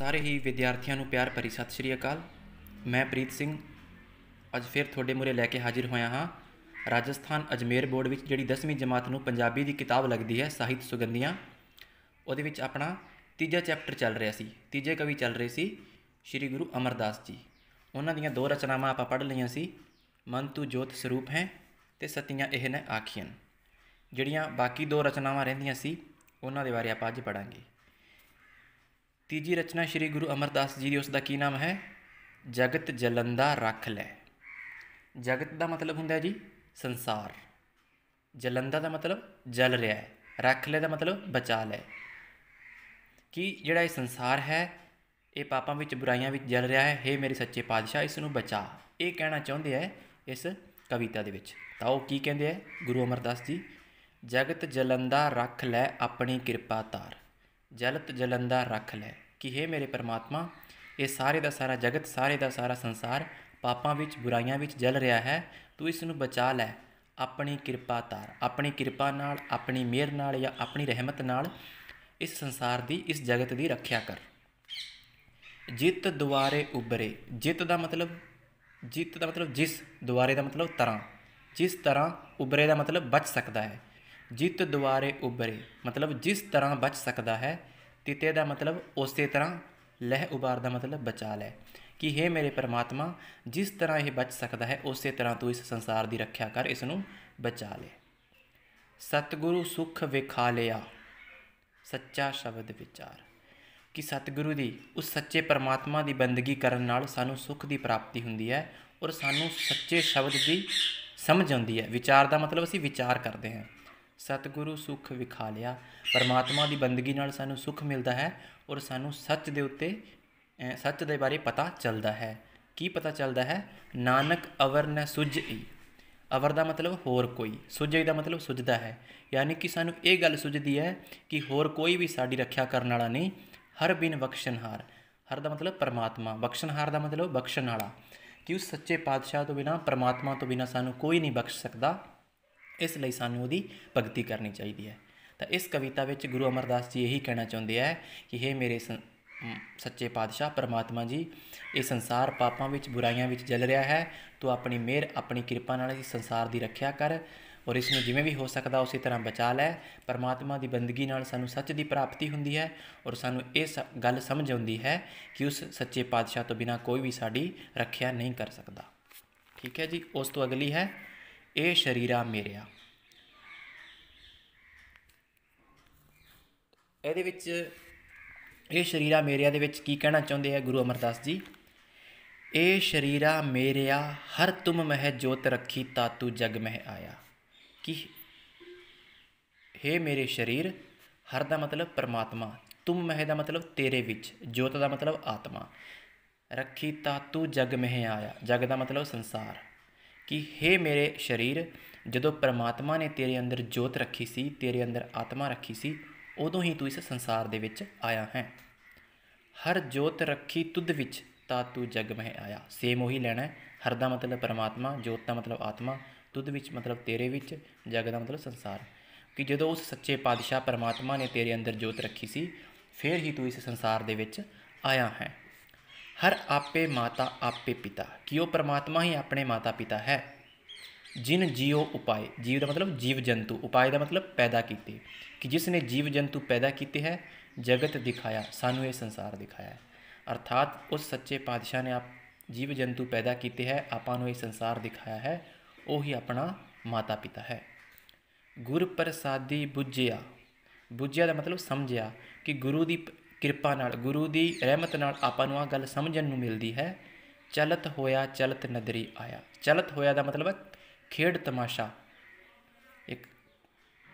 ਸਾਰੇ ਹੀ ਵਿਦਿਆਰਥੀਆਂ ਨੂੰ ਪਿਆਰ ਭਰੀ ਸਤਿ ਸ਼੍ਰੀ ਅਕਾਲ ਮੈਂ ਪ੍ਰੀਤ ਸਿੰਘ ਅੱਜ ਫਿਰ ਤੁਹਾਡੇ ਮੂਰੇ ਲੈ ਕੇ ਹਾਜ਼ਰ ਹੋਇਆ ਹਾਂ ਰਾਜਸਥਾਨ ਅਜਮੇਰ ਬੋਰਡ ਵਿੱਚ ਜਿਹੜੀ 10ਵੀਂ ਜਮਾਤ ਨੂੰ ਪੰਜਾਬੀ ਦੀ ਕਿਤਾਬ ਲੱਗਦੀ ਹੈ ਸਾਹਿਤ ਸੁਗੰਧੀਆਂ ਉਹਦੇ ਵਿੱਚ ਆਪਣਾ ਤੀਜਾ ਚੈਪਟਰ ਚੱਲ ਰਿਹਾ ਸੀ ਤੀਜੇ ਕਵੀ ਚੱਲ ਰਹੇ ਸੀ ਸ੍ਰੀ ਗੁਰੂ ਅਮਰਦਾਸ ਜੀ ਉਹਨਾਂ ਦੀਆਂ ਦੋ ਰਚਨਾਵਾਂ ਆਪਾਂ ਪੜ੍ਹ ਲਈਆਂ ਸੀ ਮਨ ਤੂ ਜੋਤ ਸਰੂਪ ਹੈ ਤੇ ਸਤੀਆਂ ਇਹਨੇ ਆਖੀਆਂ ਜਿਹੜੀਆਂ ਬਾਕੀ ਦੋ ਰਚਨਾਵਾਂ ਰਹਿੰਦੀਆਂ ਸੀ ਉਹਨਾਂ ਦੇ ਬਾਰੇ ਆਪਾਂ ਅੱਜ ਪੜਾਂਗੇ ਤੀਜੀ ਰਚਨਾ ਸ੍ਰੀ ਗੁਰੂ ਅਮਰਦਾਸ ਜੀ ਦੀ ਉਸ ਦਾ ਕੀ ਨਾਮ ਹੈ ਜਗਤ ਜਲੰਦਾ ਰੱਖ ਲੈ ਜਗਤ ਦਾ ਮਤਲਬ ਹੁੰਦਾ ਹੈ ਜੀ ਸੰਸਾਰ ਜਲੰਦਾ ਦਾ ਮਤਲਬ ਜਲ ਰਿਹਾ ਹੈ ਰੱਖ ਲੈ ਦਾ ਮਤਲਬ ਬਚਾ ਲੈ ਕਿ ਜਿਹੜਾ ਇਹ ਸੰਸਾਰ ਹੈ ਇਹ ਪਾਪਾਂ ਵਿੱਚ ਬੁਰਾਈਆਂ ਵਿੱਚ ਜਲ ਰਿਹਾ ਹੈ हे ਮੇਰੇ ਸੱਚੇ ਪਾਤਸ਼ਾਹ ਇਸ ਨੂੰ ਬਚਾ ਇਹ ਕਹਿਣਾ ਚਾਹੁੰਦੇ ਹੈ ਇਸ ਕਵਿਤਾ ਦੇ ਵਿੱਚ ਤਾਂ ਉਹ ਕੀ ਕਹਿੰਦੇ ਹੈ ਗੁਰੂ ਅਮਰਦਾਸ ਜੀ ਜਗਤ ਜਲੰਦਾ ਰੱਖ ਲੈ ਆਪਣੀ ਕਿਰਪਾ ਤਾਰ ਜਲਤ ਜਲੰਦਾ ਰੱਖ ਲੈ ਕਿ हे ਮੇਰੇ ਪਰਮਾਤਮਾ ਇਹ ਸਾਰੇ ਦਾ ਸਾਰਾ ਜਗਤ ਸਾਰੇ ਦਾ ਸਾਰਾ ਸੰਸਾਰ ਪਾਪਾਂ ਵਿੱਚ ਬੁਰਾਈਆਂ ਵਿੱਚ ਜਲ ਰਿਹਾ ਹੈ ਤੂੰ ਇਸ ਨੂੰ ਬਚਾ ਲੈ ਆਪਣੀ ਕਿਰਪਾ ਤਾਰ ਆਪਣੀ ਕਿਰਪਾ ਨਾਲ ਆਪਣੀ ਮਿਹਰ ਨਾਲ ਜਾਂ ਆਪਣੀ ਰਹਿਮਤ ਨਾਲ ਇਸ ਸੰਸਾਰ ਦੀ ਇਸ ਜਗਤ ਦੀ ਰੱਖਿਆ ਕਰ ਜਿੱਤ ਦੁਆਰੇ ਉਬਰੇ ਜਿੱਤ ਦਾ ਮਤਲਬ ਜਿੱਤ ਦਾ ਮਤਲਬ ਜਿਸ ਦੁਆਰੇ ਦਾ ਮਤਲਬ ਤਰ੍ਹਾਂ ਜਿਸ ਤਰ੍ਹਾਂ ਉਬਰੇ ਦਾ ਮਤਲਬ ਬਚ ਸਕਦਾ ਹੈ ਜਿੱਤ ਦੁਆਰੇ ਉਬਰੇ ਮਤਲਬ ਜਿਸ ਤਰ੍ਹਾਂ ਬਚ ਸਕਦਾ ਹੈ ਤਿਤੇ ਦਾ ਮਤਲਬ ਉਸੇ ਤਰ੍ਹਾਂ ਲਹਿ ਉਬਾਰ ਦਾ ਮਤਲਬ ਬਚਾ ਲੈ ਕਿ हे ਮੇਰੇ ਪਰਮਾਤਮਾ ਜਿਸ ਤਰ੍ਹਾਂ ਇਹ ਬਚ ਸਕਦਾ ਹੈ ਉਸੇ ਤਰ੍ਹਾਂ ਤੂੰ ਇਸ ਸੰਸਾਰ ਦੀ ਰੱਖਿਆ ਕਰ ਇਸ ਨੂੰ ਬਚਾ ਲੈ ਸਤਿਗੁਰੂ ਸੁਖ ਵਿਖਾ ਲਿਆ ਸੱਚਾ ਸ਼ਬਦ ਵਿਚਾਰ ਕਿ ਸਤਿਗੁਰੂ ਦੀ ਉਸ ਸੱਚੇ ਪਰਮਾਤਮਾ ਦੀ ਬੰਦਗੀ ਕਰਨ ਨਾਲ ਸਾਨੂੰ ਸੁਖ ਦੀ ਪ੍ਰਾਪਤੀ ਹੁੰਦੀ ਹੈ ਔਰ ਸਾਨੂੰ ਸੱਚੇ ਸ਼ਬਦ ਦੀ ਸਮਝ ਆਉਂਦੀ ਹੈ ਵਿਚਾਰ ਦਾ ਮਤਲਬ ਅਸੀਂ ਵਿਚਾਰ ਕਰਦੇ ਹਾਂ ਸਤਿਗੁਰੂ ਸੁਖ ਵਿਖਾ ਲਿਆ ਪਰਮਾਤਮਾ ਦੀ ਬੰਦਗੀ ਨਾਲ ਸਾਨੂੰ ਸੁਖ ਮਿਲਦਾ ਹੈ ਔਰ ਸਾਨੂੰ ਸੱਚ ਦੇ ਉੱਤੇ ਸੱਚ ਦੇ ਬਾਰੇ ਪਤਾ ਚੱਲਦਾ ਹੈ ਕੀ ਪਤਾ ਚੱਲਦਾ ਹੈ ਨਾਨਕ ਅਵਰ ਨ ਸੁਝਈ ਅਵਰ ਦਾ ਮਤਲਬ ਹੋਰ ਕੋਈ ਸੁਝਈ ਦਾ ਮਤਲਬ ਸੁਝਦਾ ਹੈ ਯਾਨੀ ਕਿ ਸਾਨੂੰ ਇਹ ਗੱਲ ਸੁਝਦੀ ਹੈ ਕਿ ਹੋਰ ਕੋਈ ਵੀ ਸਾਡੀ ਰੱਖਿਆ ਕਰਨ ਵਾਲਾ ਨਹੀਂ ਹਰ ਬਿਨ ਬਖਸ਼ਨਹਾਰ ਹਰ ਦਾ ਮਤਲਬ ਪਰਮਾਤਮਾ ਬਖਸ਼ਨਹਾਰ ਦਾ ਮਤਲਬ ਬਖਸ਼ਣ ਵਾਲਾ ਕਿ ਉਸ ਸੱਚੇ ਪਾਤਸ਼ਾਹ ਤੋਂ ਬਿਨਾ ਪਰਮਾਤਮਾ ਤੋਂ ਬਿਨਾ ਸਾਨੂੰ ਕੋਈ ਨਹੀਂ ਬਖਸ਼ ਸਕਦਾ ਇਸ ਲਈ ਸਾਨੂੰ ਉਹਦੀ ਭਗਤੀ ਕਰਨੀ ਚਾਹੀਦੀ ਹੈ ਤਾਂ ਇਸ ਕਵਿਤਾ ਵਿੱਚ ਗੁਰੂ ਅਮਰਦਾਸ ਜੀ ਇਹੀ ਕਹਿਣਾ ਚਾਹੁੰਦੇ ਆ ਕਿ हे ਮੇਰੇ ਸੱਚੇ ਪਾਤਸ਼ਾਹ ਪਰਮਾਤਮਾ ਜੀ ਇਹ ਸੰਸਾਰ ਪਾਪਾਂ ਵਿੱਚ ਬੁਰਾਈਆਂ ਵਿੱਚ ਜਲ ਰਿਹਾ ਹੈ ਤੂੰ ਆਪਣੀ ਮਿਹਰ ਆਪਣੀ ਕਿਰਪਾ ਨਾਲ ਇਸ ਸੰਸਾਰ ਦੀ ਰੱਖਿਆ ਕਰ ਔਰ ਇਸ ਨੂੰ ਜਿਵੇਂ ਵੀ ਹੋ ਸਕਦਾ ਉਸੇ ਤਰ੍ਹਾਂ ਬਚਾ ਲੈ ਪਰਮਾਤਮਾ ਦੀ ਬੰਦਗੀ ਨਾਲ ਸਾਨੂੰ ਸੱਚ ਦੀ ਪ੍ਰਾਪਤੀ ਹੁੰਦੀ ਹੈ ਔਰ ਸਾਨੂੰ ਇਹ ਗੱਲ ਸਮਝ ਆਉਂਦੀ ਹੈ ਕਿ ਉਸ ਸੱਚੇ ਪਾਤਸ਼ਾਹ ਤੋਂ ਬਿਨਾ ਕੋਈ ਵੀ ਸਾਡੀ ਰੱਖਿਆ ਨਹੀਂ ਕਰ ਸਕਦਾ ਠੀਕ ਹੈ ਜੀ ਉਸ ਤੋਂ ਅਗਲੀ ਹੈ ਇਹ ਸ਼ਰੀਰਾ ਮੇਰਿਆ ਇਹਦੇ ਵਿੱਚ ਇਹ ਸ਼ਰੀਰਾ ਮੇਰਿਆ ਦੇ ਵਿੱਚ ਕੀ ਕਹਿਣਾ ਚਾਹੁੰਦੇ ਆ ਗੁਰੂ ਅਮਰਦਾਸ ਜੀ ਇਹ ਸ਼ਰੀਰਾ ਮੇਰਿਆ ਹਰ ਤੁਮ ਮਹਿ ਜੋਤ ਰੱਖੀ ਤਾਤੂ ਜਗ ਮਹਿ ਆਇਆ ਕਿ ਹੈ ਮੇਰੇ ਸ਼ਰੀਰ ਹਰ ਦਾ ਮਤਲਬ ਪਰਮਾਤਮਾ ਤੁਮ ਮਹਿ ਦਾ ਮਤਲਬ ਤੇਰੇ ਵਿੱਚ ਜੋਤ ਦਾ ਮਤਲਬ ਆਤਮਾ ਰੱਖੀ ਤਾਤੂ ਜਗ ਮਹਿ ਆਇਆ ਜਗ ਦਾ ਮਤਲਬ ਸੰਸਾਰ ਕਿ हे ਮੇਰੇ ਸਰੀਰ ਜਦੋਂ ਪ੍ਰਮਾਤਮਾ ਨੇ ਤੇਰੇ ਅੰਦਰ ਜੋਤ ਰੱਖੀ ਸੀ ਤੇਰੇ ਅੰਦਰ ਆਤਮਾ ਰੱਖੀ ਸੀ ਉਦੋਂ ਹੀ ਤੂੰ ਇਸ ਸੰਸਾਰ ਦੇ ਵਿੱਚ ਆਇਆ ਹੈ ਹਰ ਜੋਤ ਰੱਖੀ ਤੁਧ ਵਿੱਚ ਤਾਂ ਤੂੰ ਜਗ ਮਹਿ ਆਇਆ ਸੇਮ ਉਹੀ ਲੈਣਾ ਹੈ ਹਰ ਦਾ ਮਤਲਬ ਪਰਮਾਤਮਾ ਜੋਤ ਦਾ ਮਤਲਬ ਆਤਮਾ ਤੁਧ ਵਿੱਚ ਮਤਲਬ ਤੇਰੇ ਵਿੱਚ ਜਗ ਦਾ ਮਤਲਬ ਸੰਸਾਰ ਕਿ ਜਦੋਂ ਉਸ ਸੱਚੇ ਪਾਤਸ਼ਾਹ ਪਰਮਾਤਮਾ ਨੇ ਤੇਰੇ ਅੰਦਰ ਜੋਤ ਰੱਖੀ ਸੀ ਫਿਰ ਹੀ ਤੂੰ ਇਸ ਸੰਸਾਰ ਦੇ ਵਿੱਚ ਆਇਆ ਹੈ हर आपे माता आपे पिता कि वह परमात्मा ही अपने माता पिता है जिन जियो उपाय जीव का मतलब जीव जंतु उपाय का मतलब पैदा किए कि जिसने जीव जंतु पैदा किए हैं जगत दिखाया सानू ये संसार दिखाया अर्थात उस सच्चे पातशाह ने आप जीव जंतु पैदा किए है आपू संसार दिखाया है वो ही अपना माता पिता है गुर प्रसादी बुझिया बुझिया का मतलब समझिया कि गुरु की ਕਿਰਪਾ ਨਾਲ ਗੁਰੂ ਦੀ ਰਹਿਮਤ ਨਾਲ ਆਪਾਂ ਨੂੰ ਆ ਗੱਲ ਸਮਝਣ ਨੂੰ ਮਿਲਦੀ ਹੈ ਚਲਤ ਹੋਇਆ ਚਲਤ ਨਦਰੀ ਆਇਆ ਚਲਤ ਹੋਇਆ ਦਾ ਮਤਲਬ ਹੈ ਖੇਡ ਤਮਾਸ਼ਾ ਇੱਕ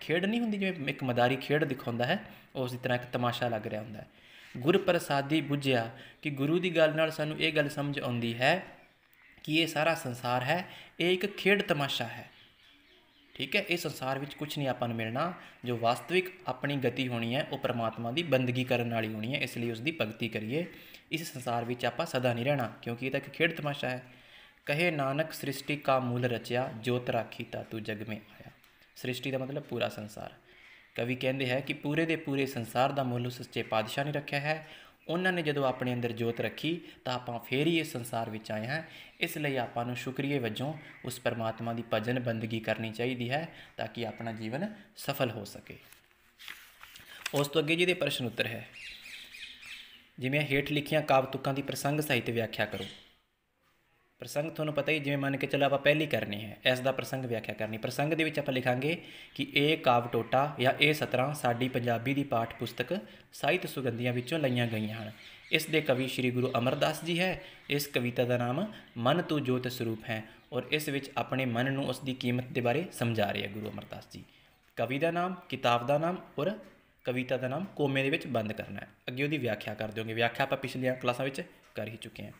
ਖੇਡ ਨਹੀਂ ਹੁੰਦੀ ਜਿਵੇਂ ਇੱਕ ਮਦਾਰੀ ਖੇਡ ਦਿਖਾਉਂਦਾ ਹੈ ਉਸ ਦੀ ਤਰ੍ਹਾਂ ਇੱਕ ਤਮਾਸ਼ਾ ਲੱਗ ਰਿਹਾ ਹੁੰਦਾ ਹੈ ਗੁਰ ਪ੍ਰਸਾਦੀ ਬੁੱਝਿਆ ਕਿ ਗੁਰੂ ਦੀ ਗੱਲ ਨਾਲ ਸਾਨੂੰ ਇਹ ਗੱਲ ਸਮਝ ਆਉਂਦੀ ਹੈ ਕਿ ਇਹ ਸਾਰਾ ਸੰਸਾਰ ਹੈ ਇਹ ਇੱਕ ਖੇਡ ਤਮਾਸ਼ਾ ਹੈ ਠੀਕ ਹੈ ਇਹ ਸੰਸਾਰ ਵਿੱਚ ਕੁਝ ਨਹੀਂ ਆਪਾਂ ਨੂੰ ਮਿਲਣਾ ਜੋ ਵਾਸਤਵਿਕ ਆਪਣੀ ਗਤੀ ਹੋਣੀ ਹੈ ਉਹ ਪਰਮਾਤਮਾ ਦੀ ਬੰਦਗੀ ਕਰਨ ਵਾਲੀ ਹੋਣੀ ਹੈ ਇਸ ਲਈ ਉਸ ਦੀ ਭਗਤੀ ਕਰੀਏ ਇਸ ਸੰਸਾਰ ਵਿੱਚ ਆਪਾਂ ਸਦਾ ਨਹੀਂ ਰਹਿਣਾ ਕਿਉਂਕਿ ਇਹ ਤਾਂ ਇੱਕ ਖੇਡ ਤਮਾਸ਼ਾ ਹੈ ਕਹੇ ਨਾਨਕ ਸ੍ਰਿਸ਼ਟੀ ਕਾ ਮੂਲ ਰਚਿਆ ਜੋਤ ਰਾਖੀ ਤਾ ਤੂੰ ਜਗ ਮੇ ਆਇਆ ਸ੍ਰਿਸ਼ਟੀ ਦਾ ਮਤਲਬ ਪੂਰਾ ਸੰਸਾਰ ਕਵੀ ਕਹਿੰਦੇ ਹੈ ਕਿ ਪੂਰੇ ਦੇ ਪੂਰੇ ਸੰਸਾਰ ਦਾ ਉਸ ਸੱਚੇ ਪਾਤਸ਼ਾਹ ਨੇ ਰੱਖਿਆ ਹੈ ਉਹਨਾਂ ਨੇ ਜਦੋਂ ਆਪਣੇ ਅੰਦਰ ਜੋਤ ਰੱਖੀ ਤਾਂ ਆਪਾਂ ਫੇਰ ਹੀ ਇਸ ਸੰਸਾਰ ਵਿੱਚ ਆਏ ਹਾਂ ਇਸ ਲਈ ਆਪਾਂ ਨੂੰ ਸ਼ੁਕਰੀਏ ਵਜੋਂ ਉਸ ਪਰਮਾਤਮਾ ਦੀ ਭਜਨ ਬੰਦਗੀ ਕਰਨੀ ਚਾਹੀਦੀ ਹੈ ਤਾਂ ਕਿ ਆਪਣਾ ਜੀਵਨ ਸਫਲ ਹੋ ਸਕੇ ਉਸ ਤੋਂ ਅੱਗੇ ਜਿਹਦੇ ਪ੍ਰਸ਼ਨ ਉੱਤਰ ਹੈ ਜਿਵੇਂ ਹੇਠ ਲਿਖੀਆਂ ਕਾਵ ਤੁਕਾਂ ਦੀ ਪ੍ਰਸੰਗ ਸਹਿਤ ਵਿਆਖਿਆ ਕਰੋ ਪ੍ਰਸੰਗ ਤੁਹਾਨੂੰ ਪਤਾ ਹੀ ਜਿਵੇਂ ਮੰਨ ਕੇ ਚੱਲੋ ਆਪਾਂ ਪਹਿਲੀ ਕਰਨੀ ਹੈ ਇਸ ਦਾ ਪ੍ਰਸੰਗ ਵਿਆਖਿਆ ਕਰਨੀ ਪ੍ਰਸੰਗ ਦੇ ਵਿੱਚ ਆਪਾਂ ਲਿਖਾਂਗੇ ਕਿ ਇਹ ਕਾਵ ਟੋਟਾ ਜਾਂ ਇਹ ਸਤਰਾਂ ਸਾਡੀ ਪੰਜਾਬੀ ਦੀ ਪਾਠ ਪੁਸਤਕ ਸਾਹਿਤ ਸੁਗੰਧੀਆਂ ਵਿੱਚੋਂ ਲਈਆਂ ਗਈਆਂ ਹਨ ਇਸ ਦੇ ਕਵੀ ਸ੍ਰੀ ਗੁਰੂ ਅਮਰਦਾਸ ਜੀ ਹੈ ਇਸ ਕਵਿਤਾ ਦਾ ਨਾਮ ਮਨ ਤੂ ਜੋਤ ਸਰੂਪ ਹੈ ਔਰ ਇਸ ਵਿੱਚ ਆਪਣੇ ਮਨ ਨੂੰ ਉਸ ਦੀ ਕੀਮਤ ਦੇ ਬਾਰੇ ਸਮਝਾ ਰਹੇ ਹੈ ਗੁਰੂ ਅਮਰਦਾਸ ਜੀ ਕਵੀ ਦਾ ਨਾਮ ਕਿਤਾਬ ਦਾ ਨਾਮ ਔਰ ਕਵਿਤਾ ਦਾ ਨਾਮ ਕੋਮੇ ਦੇ ਵਿੱਚ ਬੰਦ ਕਰਨਾ ਹੈ ਅੱਗੇ ਉਹਦੀ ਵਿਆਖਿਆ ਕਰ ਦਿਓਗੇ ਵਿਆਖਿਆ ਆਪਾਂ ਪਿਛਲੀਆਂ ਕਲਾਸਾਂ ਵਿੱਚ ਕਰ ਹੀ ਚੁੱਕੇ ਹਾਂ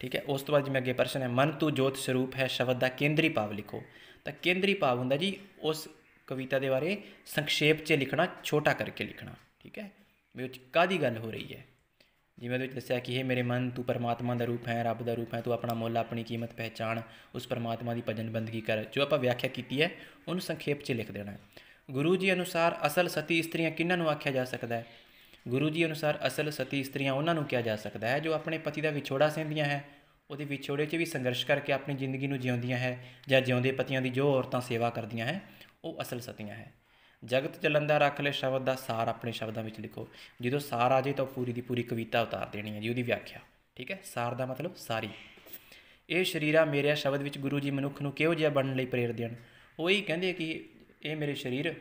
ਠੀਕ ਹੈ ਉਸ ਤੋਂ ਬਾਅਦ ਜਿਵੇਂ ਅੱਗੇ ਪ੍ਰਸ਼ਨ ਹੈ ਮਨ ਤੂੰ ਜੋਤ ਸਰੂਪ ਹੈ ਸ਼ਬਦ ਦਾ ਕੇਂਦਰੀ ਭਾਵ ਲਿਖੋ ਤਾਂ ਕੇਂਦਰੀ ਭਾਵ ਹੁੰਦਾ ਜੀ ਉਸ ਕਵਿਤਾ ਦੇ ਬਾਰੇ ਸੰਖੇਪ 'ਚ ਲਿਖਣਾ ਛੋਟਾ ਕਰਕੇ ਲਿਖਣਾ ਠੀਕ ਹੈ ਵੀ ਉਹ ਕਾਦੀ ਗੱਲ ਹੋ ਰਹੀ ਹੈ ਜਿਵੇਂ ਉਹਦੇ ਵਿੱਚ ਦੱਸਿਆ ਕਿ ਇਹ ਮੇਰੇ ਮਨ ਤੂੰ ਪਰਮਾਤਮਾ ਦਾ ਰੂਪ ਹੈ ਰੱਬ ਦਾ ਰੂਪ ਹੈ ਤੂੰ ਆਪਣਾ ਮੁੱਲ ਆਪਣੀ ਕੀਮਤ ਪਹਿਚਾਣ ਉਸ ਪਰਮਾਤਮਾ ਦੀ ਭਜਨ ਬੰਦਗੀ ਕਰ ਜੋ ਆਪਾਂ ਵਿਆਖਿਆ ਕੀਤੀ ਹੈ ਉਹਨੂੰ ਸੰਖੇਪ 'ਚ ਲਿਖ ਦੇਣਾ ਹੈ ਗੁਰੂ ਜੀ ਅਨੁਸਾਰ ਅਸਲ ਸਤੀ ਇਸਤਰੀਆਂ ਕਿੰਨਾਂ ਨੂੰ ਆਖਿਆ ਜਾ ਸਕਦਾ ਹੈ ਗੁਰੂ ਜੀ ਅਨੁਸਾਰ ਅਸਲ ਸਤੀ ਇਸਤਰੀਆਂ ਉਹਨਾਂ ਨੂੰ ਕਿਹਾ ਜਾ ਸਕਦਾ ਹੈ ਜੋ ਆਪਣੇ ਪਤੀ ਦਾ ਵਿਛੋੜਾ ਸਹਿੰਦੀਆਂ ਹੈ ਉਹਦੇ ਵਿਛੋੜੇ 'ਚ ਵੀ ਸੰਘਰਸ਼ ਕਰਕੇ ਆਪਣੀ ਜ਼ਿੰਦਗੀ ਨੂੰ ਜਿਉਂਦੀਆਂ ਹੈ ਜਾਂ ਜਿਉਂਦੇ ਪਤੀਆਂ ਦੀ ਜੋ ਔਰਤਾਂ ਸੇਵਾ ਕਰਦੀਆਂ ਹੈ ਉਹ ਅਸਲ ਸਤੀਆਂ ਹੈ ਜਗਤ ਚਲੰਦਾ ਰੱਖ ਲੈ ਸ਼ਬਦ ਦਾ ਸਾਰ ਆਪਣੇ ਸ਼ਬਦਾਂ ਵਿੱਚ ਲਿਖੋ ਜਦੋਂ ਸਾਰ ਆ ਜੇ ਤਾਂ ਪੂਰੀ ਦੀ ਪੂਰੀ ਕਵਿਤਾ ਉਤਾਰ ਦੇਣੀ ਹੈ ਜੀ ਉਹਦੀ ਵਿਆਖਿਆ ਠੀਕ ਹੈ ਸਾਰ ਦਾ ਮਤਲਬ ਸਾਰੀ ਇਹ ਸ਼ਰੀਰਾ ਮੇਰੇ ਸ਼ਬਦ ਵਿੱਚ ਗੁਰੂ ਜੀ ਮਨੁੱਖ ਨੂੰ ਕਿਹੋ ਜਿਹਾ ਬਣਨ ਲਈ ਪ੍ਰੇਰਦੇ ਦੇਣ ਉਹ ਹੀ ਕਹਿੰਦੇ ਕਿ ਇਹ ਮੇਰੇ ਸ਼ਰੀਰ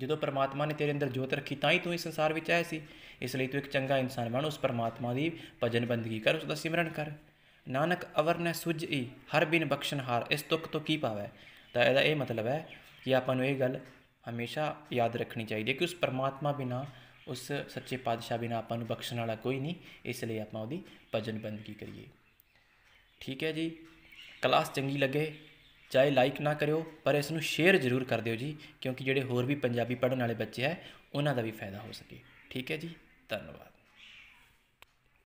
ਜਦੋਂ ਪਰਮਾਤਮਾ ਨੇ ਤੇਰੇ ਅੰਦਰ ਜੋਤ ਰੱਖੀ ਤਾਂ ਹੀ ਤੂੰ ਇਸ ਸੰਸਾਰ ਵਿੱਚ ਆਇਆ ਸੀ ਇਸ ਲਈ ਤੂੰ ਇੱਕ ਚੰਗਾ ਇਨਸਾਨ ਬਣ ਉਸ ਪਰਮਾਤਮਾ ਦੀ ਭਜਨ ਬੰਦਗੀ ਕਰ ਉਸ ਦਾ ਸਿਮਰਨ ਕਰ ਨਾਨਕ ਅਵਰ ਨੈ ਸੁਝਈ ਹਰ ਬਿਨ ਬਖਸ਼ਨਹਾਰ ਇਸ ਤੁਕ ਤੋਂ ਕੀ ਪਾਵੇ ਤਾਂ ਇਹਦਾ ਇਹ ਮਤਲਬ ਹੈ ਕਿ ਆਪਾਂ ਨੂੰ ਇਹ ਗੱਲ ਹਮੇਸ਼ਾ ਯਾਦ ਰੱਖਣੀ ਚਾਹੀਦੀ ਹੈ ਕਿ ਉਸ ਪਰਮਾਤਮਾ ਬਿਨਾ ਉਸ ਸੱਚੇ ਪਾਤਸ਼ਾਹ ਬਿਨਾ ਆਪਾਂ ਨੂੰ ਬਖਸ਼ਣ ਵਾਲਾ ਕੋਈ ਨਹੀਂ ਇਸ ਲਈ ਆਪਾਂ ਉਹਦੀ ਭਜਨ ਬੰਦਗੀ ਕਰੀਏ ਠੀਕ ਹੈ ਜੀ ਕਲਾਸ ਚੰਗੀ ਲੱਗੇ ਚਾਹੇ ਲਾਈਕ ਨਾ ਕਰਿਓ ਪਰ ਇਸ ਨੂੰ ਸ਼ੇਅਰ ਜ਼ਰੂਰ ਕਰ ਦਿਓ ਜੀ ਕਿਉਂਕਿ ਜਿਹੜੇ ਹੋਰ ਵੀ ਪੰਜਾਬੀ ਪੜ੍ਹਨ ਵਾਲੇ ਬੱਚੇ ਹੈ ਉਹਨਾਂ ਦਾ ਵੀ ਫਾਇਦਾ ਹੋ ਸਕੇ ਠੀਕ ਹੈ ਜੀ ਧੰਨਵਾਦ